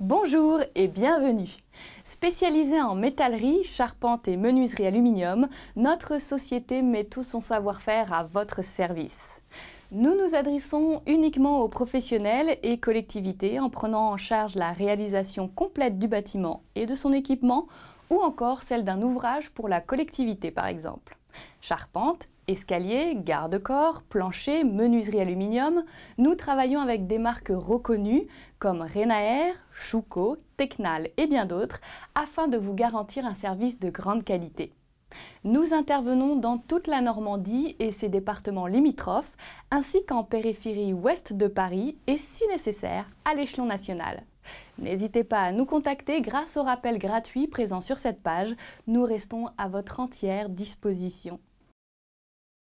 Bonjour et bienvenue. Spécialisée en métallerie, charpente et menuiserie aluminium, notre société met tout son savoir-faire à votre service. Nous nous adressons uniquement aux professionnels et collectivités en prenant en charge la réalisation complète du bâtiment et de son équipement ou encore celle d'un ouvrage pour la collectivité par exemple. Charpente, Escalier, garde-corps, plancher, menuiserie aluminium, nous travaillons avec des marques reconnues comme Renaer, Choucault, Technal et bien d'autres afin de vous garantir un service de grande qualité. Nous intervenons dans toute la Normandie et ses départements limitrophes, ainsi qu'en périphérie ouest de Paris et, si nécessaire, à l'échelon national. N'hésitez pas à nous contacter grâce au rappel gratuit présent sur cette page. Nous restons à votre entière disposition.